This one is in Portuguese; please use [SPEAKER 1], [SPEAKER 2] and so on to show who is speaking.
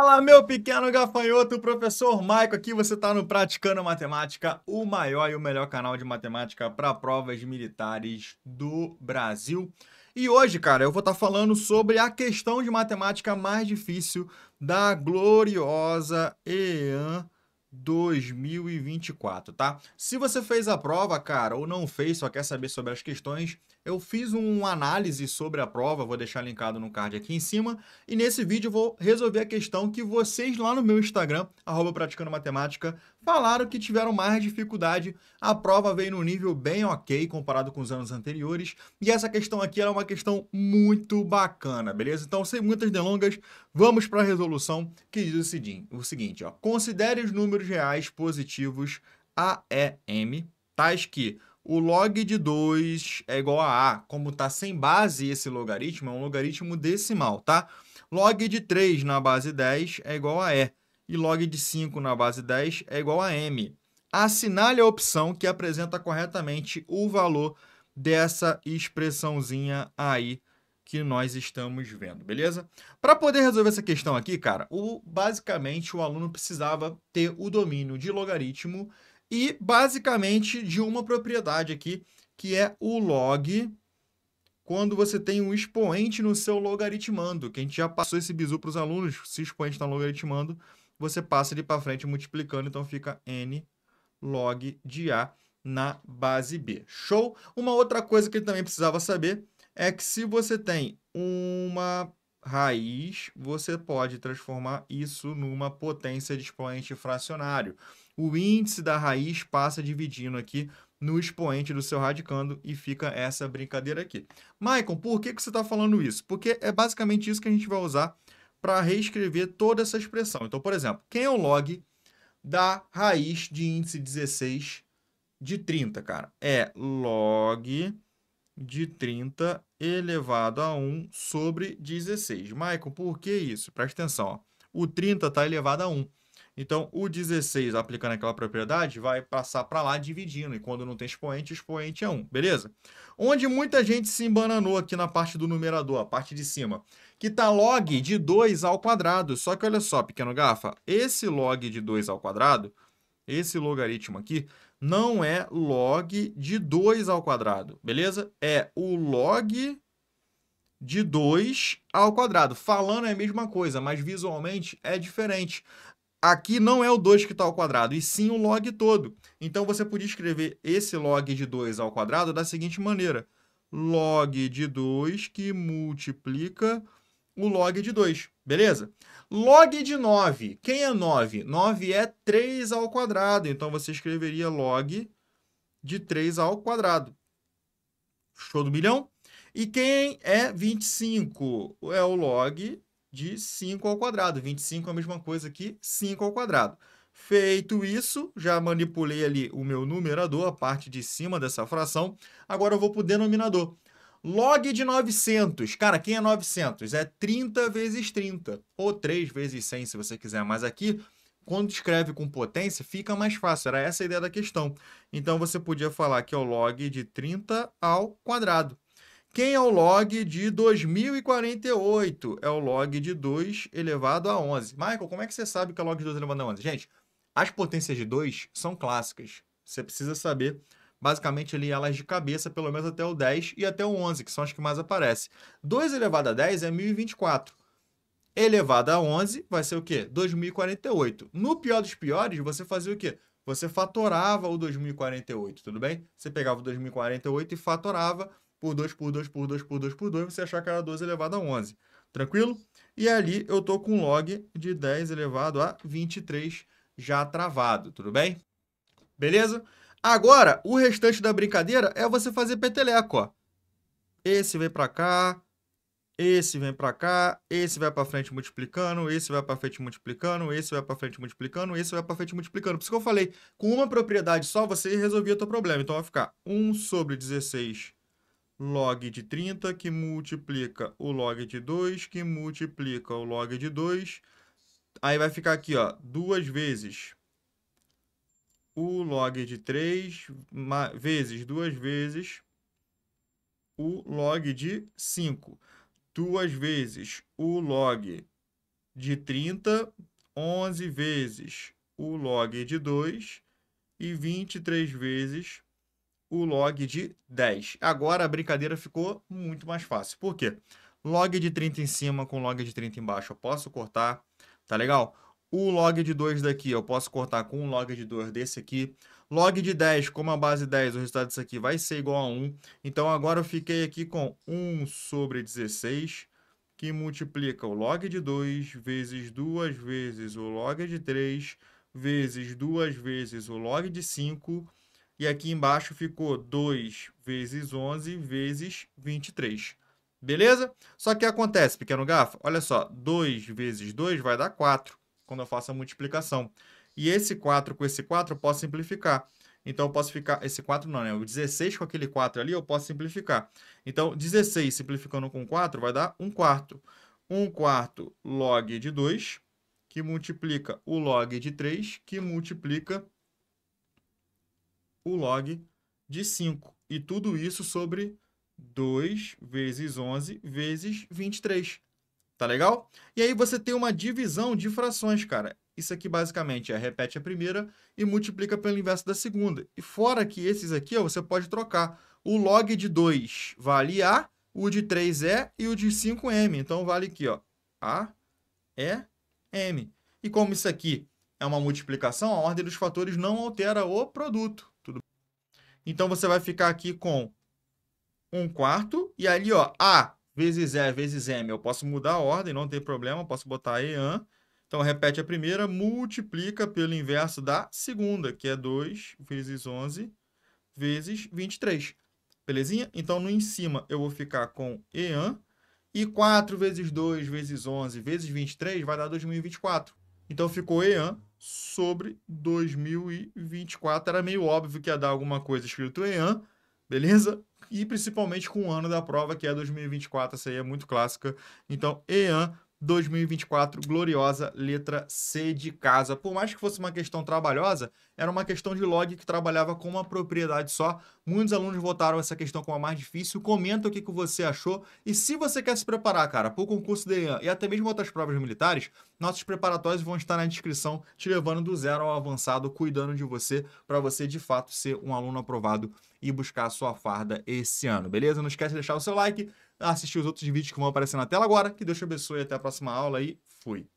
[SPEAKER 1] Fala, meu pequeno gafanhoto, professor Maico aqui. Você está no Praticando Matemática, o maior e o melhor canal de matemática para provas militares do Brasil. E hoje, cara, eu vou estar tá falando sobre a questão de matemática mais difícil da gloriosa EAN 2024, tá? Se você fez a prova, cara, ou não fez, só quer saber sobre as questões, eu fiz uma análise sobre a prova, vou deixar linkado no card aqui em cima. E nesse vídeo eu vou resolver a questão que vocês lá no meu Instagram, arroba praticando matemática, falaram que tiveram mais dificuldade. A prova veio num nível bem ok comparado com os anos anteriores. E essa questão aqui era é uma questão muito bacana, beleza? Então, sem muitas delongas, vamos para a resolução que diz o seguinte, ó. Considere os números reais positivos a, E, M, tais que o log de 2 é igual a A. Como está sem base esse logaritmo, é um logaritmo decimal, tá? Log de 3 na base 10 é igual a E. E log de 5 na base 10 é igual a M. Assinale a opção que apresenta corretamente o valor dessa expressãozinha aí que nós estamos vendo, beleza? Para poder resolver essa questão aqui, cara, o, basicamente o aluno precisava ter o domínio de logaritmo e basicamente de uma propriedade aqui, que é o log quando você tem um expoente no seu logaritmando, que a gente já passou esse bizu para os alunos, se o expoente está logaritmando, você passa ele para frente multiplicando, então fica n log de A na base B. Show? Uma outra coisa que ele também precisava saber é que se você tem uma raiz, você pode transformar isso numa potência de expoente fracionário o índice da raiz passa dividindo aqui no expoente do seu radicando e fica essa brincadeira aqui. Maicon, por que, que você está falando isso? Porque é basicamente isso que a gente vai usar para reescrever toda essa expressão. Então, por exemplo, quem é o log da raiz de índice 16 de 30, cara? É log de 30 elevado a 1 sobre 16. Maicon, por que isso? Presta atenção, ó. o 30 está elevado a 1. Então, o 16, aplicando aquela propriedade, vai passar para lá dividindo. E quando não tem expoente, expoente é 1, beleza? Onde muita gente se embananou aqui na parte do numerador, a parte de cima, que está log de 2 ao quadrado. Só que olha só, pequeno gafa, esse log de 2 ao quadrado, esse logaritmo aqui, não é log de 2 ao quadrado, beleza? É o log de 2 ao quadrado. Falando é a mesma coisa, mas visualmente é diferente. Aqui não é o 2 que está ao quadrado, e sim o log todo. Então, você podia escrever esse log de 2 ao quadrado da seguinte maneira. Log de 2 que multiplica o log de 2, beleza? Log de 9, quem é 9? 9 é 3 ao quadrado, então você escreveria log de 3 ao quadrado. Show do milhão? E quem é 25? É o log de 5 ao quadrado. 25 é a mesma coisa que 5 ao quadrado. Feito isso, já manipulei ali o meu numerador, a parte de cima dessa fração. Agora eu vou para o denominador. Log de 900. Cara, quem é 900? É 30 vezes 30, ou 3 vezes 100, se você quiser. Mas aqui, quando escreve com potência, fica mais fácil. Era essa a ideia da questão. Então, você podia falar que é o log de 30 ao quadrado. Quem é o log de 2048? É o log de 2 elevado a 11. Michael, como é que você sabe que é log de 2 elevado a 11? Gente, as potências de 2 são clássicas. Você precisa saber, basicamente, ali elas de cabeça, pelo menos até o 10 e até o 11, que são as que mais aparecem. 2 elevado a 10 é 1024 elevado a 11 vai ser o quê? 2048. No pior dos piores, você fazia o quê? Você fatorava o 2048, tudo bem? Você pegava o 2048 e fatorava por 2, por 2, por 2, por 2, por 2, você achar que era 12 elevado a 11. Tranquilo? E ali eu estou com log de 10 elevado a 23 já travado, tudo bem? Beleza? Agora, o restante da brincadeira é você fazer peteleco, ó. Esse vem para cá, esse vem para cá, esse vai para frente multiplicando, esse vai para frente multiplicando, esse vai para frente multiplicando, esse vai para frente multiplicando. Por isso que eu falei, com uma propriedade só você resolvia o teu problema. Então vai ficar 1 sobre 16 log de 30, que multiplica o log de 2, que multiplica o log de 2. Aí vai ficar aqui, ó, duas vezes o log de 3 vezes duas vezes o log de 5. Duas vezes o log de 30, 11 vezes o log de 2 e 23 vezes o log de 10. Agora a brincadeira ficou muito mais fácil. Por quê? Log de 30 em cima com log de 30 embaixo eu posso cortar, tá legal? O log de 2 daqui eu posso cortar com o log de 2 desse aqui. Log de 10, como a base 10, o resultado disso aqui vai ser igual a 1. Então agora eu fiquei aqui com 1 sobre 16, que multiplica o log de 2 vezes 2 vezes o log de 3 vezes 2 vezes o log de 5 e aqui embaixo ficou 2 vezes 11 vezes 23. Beleza? Só que acontece, pequeno garfo, olha só, 2 vezes 2 vai dar 4, quando eu faço a multiplicação. E esse 4 com esse 4 eu posso simplificar. Então, eu posso ficar... Esse 4 não, né? O 16 com aquele 4 ali eu posso simplificar. Então, 16 simplificando com 4 vai dar 1 quarto. 1 quarto log de 2, que multiplica o log de 3, que multiplica o log de 5. E tudo isso sobre 2 vezes 11 vezes 23. Tá legal? E aí você tem uma divisão de frações, cara. Isso aqui basicamente é repete a primeira e multiplica pelo inverso da segunda. E fora que esses aqui, ó, você pode trocar. O log de 2 vale A, o de 3 é e o de 5 M. Então vale aqui, ó, A, E, M. E como isso aqui é uma multiplicação, a ordem dos fatores não altera o produto. Então, você vai ficar aqui com 1 quarto. E ali, ó, A vezes E vezes M. Eu posso mudar a ordem, não tem problema. Posso botar EAN. Então, repete a primeira, multiplica pelo inverso da segunda, que é 2 vezes 11 vezes 23. Belezinha? Então, no em cima, eu vou ficar com EAN. E 4 vezes 2 vezes 11 vezes 23 vai dar 2024. Então, ficou EAN sobre 2024. Era meio óbvio que ia dar alguma coisa escrito EAN, beleza? E principalmente com o ano da prova, que é 2024, essa aí é muito clássica. Então, EAN 2024, gloriosa letra C de casa. Por mais que fosse uma questão trabalhosa, era uma questão de log que trabalhava com uma propriedade só. Muitos alunos votaram essa questão como a mais difícil. Comenta o que, que você achou. E se você quer se preparar, cara, para o concurso de DEAN e até mesmo outras provas militares, nossos preparatórios vão estar na descrição, te levando do zero ao avançado, cuidando de você, para você de fato ser um aluno aprovado e buscar a sua farda esse ano, beleza? Não esquece de deixar o seu like assistir os outros vídeos que vão aparecer na tela agora. Que Deus te abençoe. Até a próxima aula e fui.